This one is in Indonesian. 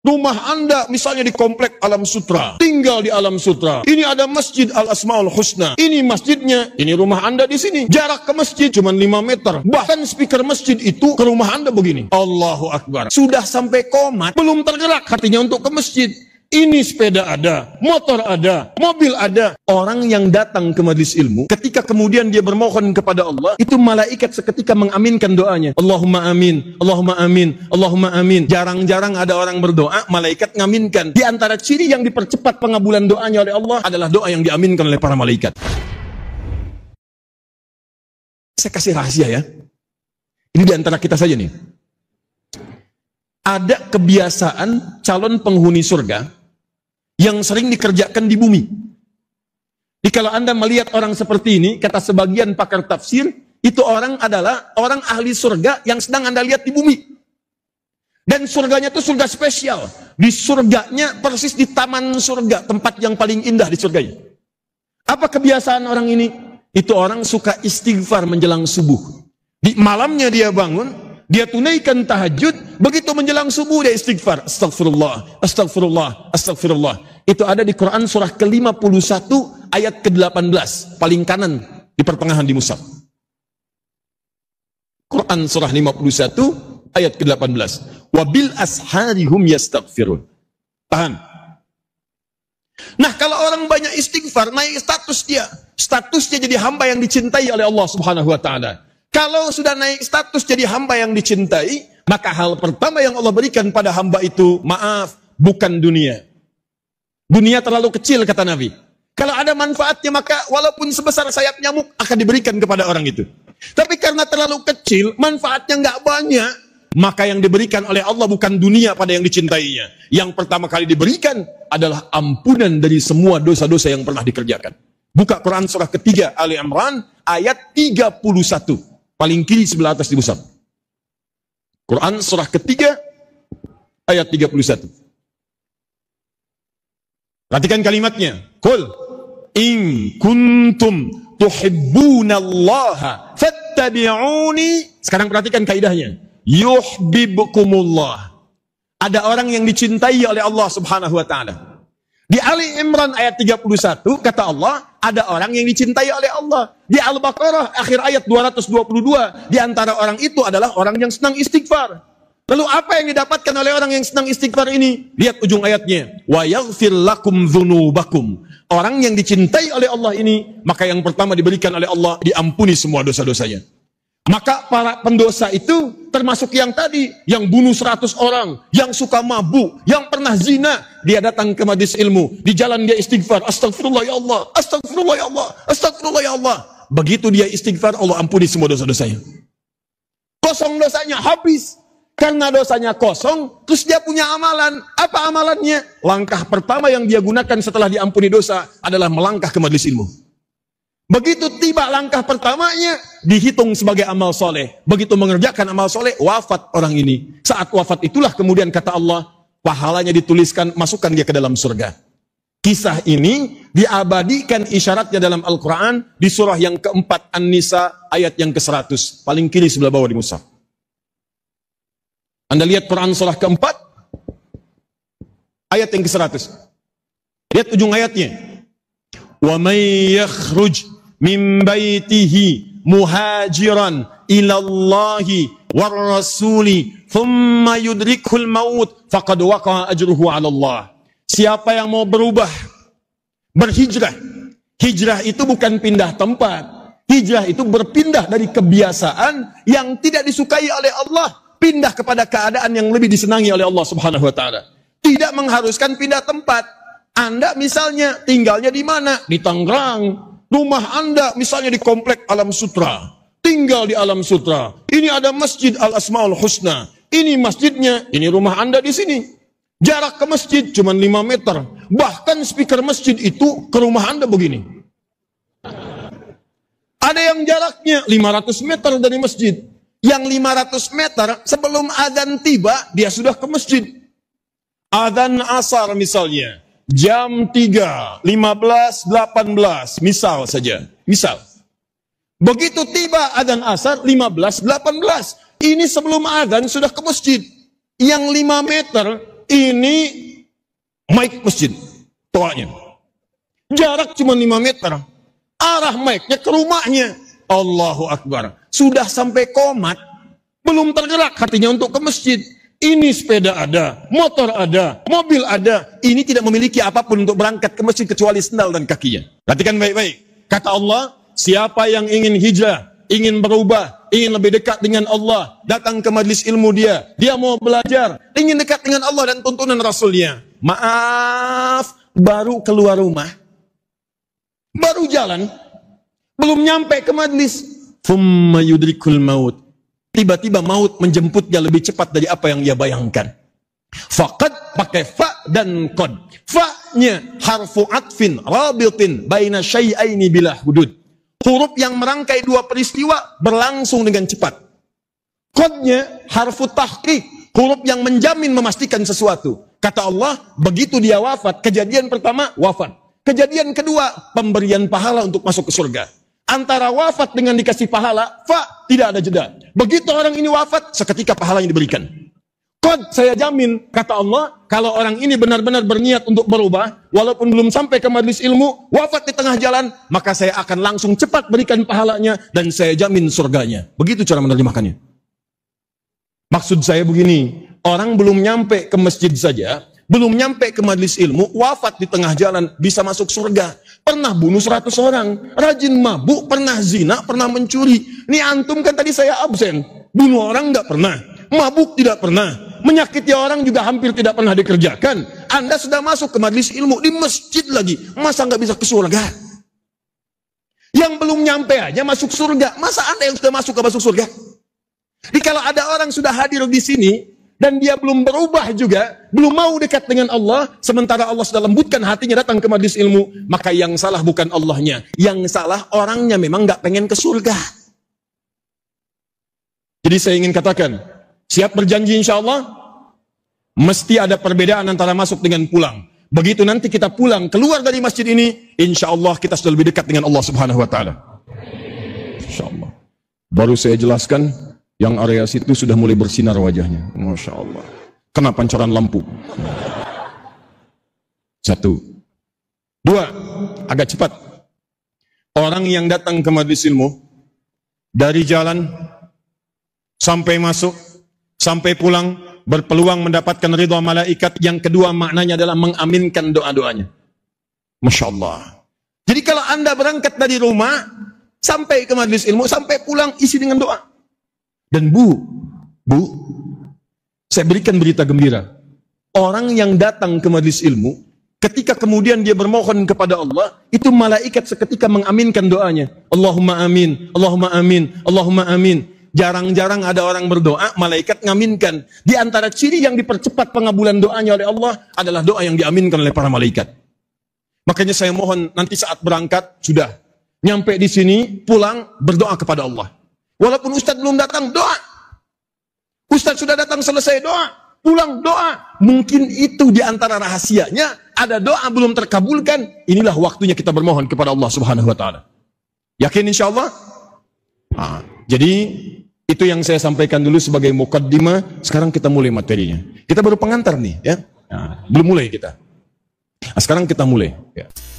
Rumah Anda misalnya di komplek Alam Sutra, tinggal di Alam Sutra. Ini ada Masjid Al Asmaul Husna. Ini masjidnya, ini rumah Anda di sini. Jarak ke masjid cuma 5 meter. Bahkan speaker masjid itu ke rumah Anda begini. Allahu Akbar. Sudah sampai komat, belum tergerak hatinya untuk ke masjid. Ini sepeda ada, motor ada, mobil ada. Orang yang datang ke majelis ilmu, ketika kemudian dia bermohon kepada Allah, itu malaikat seketika mengaminkan doanya. Allahumma amin, Allahumma amin, Allahumma amin. Jarang-jarang ada orang berdoa, malaikat ngaminkan. Di antara ciri yang dipercepat pengabulan doanya oleh Allah adalah doa yang diaminkan oleh para malaikat. Saya kasih rahasia ya. Ini di antara kita saja nih. Ada kebiasaan calon penghuni surga yang sering dikerjakan di bumi. Jadi kalau Anda melihat orang seperti ini, kata sebagian pakar tafsir, itu orang adalah orang ahli surga yang sedang Anda lihat di bumi. Dan surganya itu surga spesial. Di surganya persis di taman surga, tempat yang paling indah di surganya. Apa kebiasaan orang ini? Itu orang suka istighfar menjelang subuh. Di malamnya dia bangun, dia tunaikan tahajud, begitu menjelang subuh dia istighfar. Astagfirullah, astagfirullah, astagfirullah. Itu ada di Quran surah ke-51 ayat ke-18, paling kanan di pertengahan di musaf. Quran surah 51 ayat ke-18. Wabil asharihum yastaghfirun. Tahan. Nah, kalau orang banyak istighfar, naik status dia. Statusnya jadi hamba yang dicintai oleh Allah Subhanahu wa taala. Kalau sudah naik status jadi hamba yang dicintai, maka hal pertama yang Allah berikan pada hamba itu, maaf, bukan dunia. Dunia terlalu kecil, kata Nabi. Kalau ada manfaatnya, maka walaupun sebesar sayap nyamuk akan diberikan kepada orang itu. Tapi karena terlalu kecil, manfaatnya nggak banyak, maka yang diberikan oleh Allah bukan dunia pada yang dicintainya. Yang pertama kali diberikan adalah ampunan dari semua dosa-dosa yang pernah dikerjakan. Buka Quran surah ketiga Ali Imran ayat 31 paling kiri sebelah atas di musab. Quran surah ketiga ayat 31. Perhatikan kalimatnya. Kul in kuntum tuhibbunallaha fattabi'uni. Sekarang perhatikan kaidahnya. Yuhibbukumullah. Ada orang yang dicintai oleh Allah Subhanahu wa taala. Di Ali Imran ayat 31 kata Allah ada orang yang dicintai oleh Allah. Di Al-Baqarah akhir ayat 222 di antara orang itu adalah orang yang senang istighfar. Lalu apa yang didapatkan oleh orang yang senang istighfar ini? Lihat ujung ayatnya. Wa yaghfir lakum Orang yang dicintai oleh Allah ini maka yang pertama diberikan oleh Allah diampuni semua dosa-dosanya. Maka para pendosa itu termasuk yang tadi, yang bunuh seratus orang, yang suka mabuk, yang pernah zina. Dia datang ke majlis ilmu, di jalan dia istighfar, astagfirullah ya Allah, astagfirullah ya Allah, astagfirullah ya Allah. Begitu dia istighfar, Allah ampuni semua dosa-dosanya. Kosong dosanya, habis. Karena dosanya kosong, terus dia punya amalan. Apa amalannya? Langkah pertama yang dia gunakan setelah diampuni dosa adalah melangkah ke majlis ilmu. Begitu tiba langkah pertamanya, dihitung sebagai amal soleh. Begitu mengerjakan amal soleh, wafat orang ini. Saat wafat itulah kemudian kata Allah, pahalanya dituliskan, masukkan dia ke dalam surga. Kisah ini diabadikan isyaratnya dalam Al-Quran di surah yang keempat An-Nisa ayat yang ke-100. Paling kiri sebelah bawah di Musa Anda lihat Quran surah keempat ayat yang ke-100. Lihat ujung ayatnya. وَمَنْ يَخْرُجْ min baitihi muhajiran ilallahi war rasuli thumma yudrikul maut faqad waqa ajruhu 'ala Allah. Siapa yang mau berubah berhijrah. Hijrah itu bukan pindah tempat. Hijrah itu berpindah dari kebiasaan yang tidak disukai oleh Allah pindah kepada keadaan yang lebih disenangi oleh Allah Subhanahu wa taala. Tidak mengharuskan pindah tempat. Anda misalnya tinggalnya di mana? Di Tangerang, Rumah Anda misalnya di komplek Alam Sutra, tinggal di Alam Sutra. Ini ada Masjid Al Asmaul Husna. Ini masjidnya, ini rumah Anda di sini. Jarak ke masjid cuma 5 meter. Bahkan speaker masjid itu ke rumah Anda begini. Ada yang jaraknya 500 meter dari masjid. Yang 500 meter sebelum adzan tiba, dia sudah ke masjid. Adzan asar misalnya jam 3, 15, 18, misal saja, misal. Begitu tiba adzan asar 15, 18. Ini sebelum adzan sudah ke masjid. Yang 5 meter ini mic masjid toanya. Jarak cuma 5 meter. Arah mic-nya ke rumahnya. Allahu Akbar. Sudah sampai komat, belum tergerak hatinya untuk ke masjid. Ini sepeda ada, motor ada, mobil ada. Ini tidak memiliki apapun untuk berangkat ke masjid kecuali sendal dan kakinya. Perhatikan baik-baik. Kata Allah, siapa yang ingin hijrah, ingin berubah, ingin lebih dekat dengan Allah, datang ke majlis ilmu dia, dia mau belajar, ingin dekat dengan Allah dan tuntunan Rasulnya. Maaf, baru keluar rumah, baru jalan, belum nyampe ke majlis. Thumma yudrikul maut tiba-tiba maut menjemputnya lebih cepat dari apa yang ia bayangkan. Fakat pakai fa dan kod. Fa-nya harfu atfin rabitin baina syai'aini bila hudud. Huruf yang merangkai dua peristiwa berlangsung dengan cepat. Kodnya harfu tahki huruf yang menjamin memastikan sesuatu. Kata Allah, begitu dia wafat, kejadian pertama wafat. Kejadian kedua, pemberian pahala untuk masuk ke surga antara wafat dengan dikasih pahala, fa tidak ada jeda. Begitu orang ini wafat, seketika pahalanya diberikan. Kod saya jamin, kata Allah, kalau orang ini benar-benar berniat untuk berubah, walaupun belum sampai ke majelis ilmu, wafat di tengah jalan, maka saya akan langsung cepat berikan pahalanya dan saya jamin surganya. Begitu cara menerjemahkannya. Maksud saya begini, orang belum nyampe ke masjid saja, belum nyampe ke majelis ilmu, wafat di tengah jalan, bisa masuk surga. Pernah bunuh 100 orang, rajin mabuk, pernah zina, pernah mencuri. Ini antum kan tadi saya absen, bunuh orang nggak pernah, mabuk tidak pernah, menyakiti orang juga hampir tidak pernah dikerjakan. Anda sudah masuk ke majelis ilmu di masjid lagi, masa nggak bisa ke surga? Yang belum nyampe aja masuk surga, masa Anda yang sudah masuk ke masuk surga? Jadi kalau ada orang sudah hadir di sini, dan dia belum berubah juga, belum mau dekat dengan Allah, sementara Allah sudah lembutkan hatinya datang ke majlis ilmu, maka yang salah bukan Allahnya, yang salah orangnya memang nggak pengen ke surga. Jadi saya ingin katakan, siap berjanji insya Allah, mesti ada perbedaan antara masuk dengan pulang. Begitu nanti kita pulang, keluar dari masjid ini, insya Allah kita sudah lebih dekat dengan Allah subhanahu wa ta'ala. Insya Allah. Baru saya jelaskan yang area situ sudah mulai bersinar wajahnya. Masya Allah. Kena pancaran lampu. Satu. Dua. Agak cepat. Orang yang datang ke majlis ilmu, dari jalan sampai masuk, sampai pulang, berpeluang mendapatkan ridho malaikat. Yang kedua maknanya adalah mengaminkan doa-doanya. Masya Allah. Jadi kalau anda berangkat dari rumah, sampai ke majlis ilmu, sampai pulang isi dengan doa. Dan bu, bu, saya berikan berita gembira. Orang yang datang ke majelis ilmu, ketika kemudian dia bermohon kepada Allah, itu malaikat seketika mengaminkan doanya. Allahumma amin, Allahumma amin, Allahumma amin. Jarang-jarang ada orang berdoa, malaikat ngaminkan. Di antara ciri yang dipercepat pengabulan doanya oleh Allah adalah doa yang diaminkan oleh para malaikat. Makanya saya mohon nanti saat berangkat, sudah. Nyampe di sini, pulang, berdoa kepada Allah. Walaupun ustaz belum datang, doa. Ustaz sudah datang selesai doa, pulang doa. Mungkin itu di antara rahasianya, ada doa belum terkabulkan, inilah waktunya kita bermohon kepada Allah subhanahu wa ta'ala. Yakin insya Allah? Nah, jadi, itu yang saya sampaikan dulu sebagai mukaddimah, sekarang kita mulai materinya. Kita baru pengantar nih, ya. belum mulai kita. Nah, sekarang kita mulai. Ya.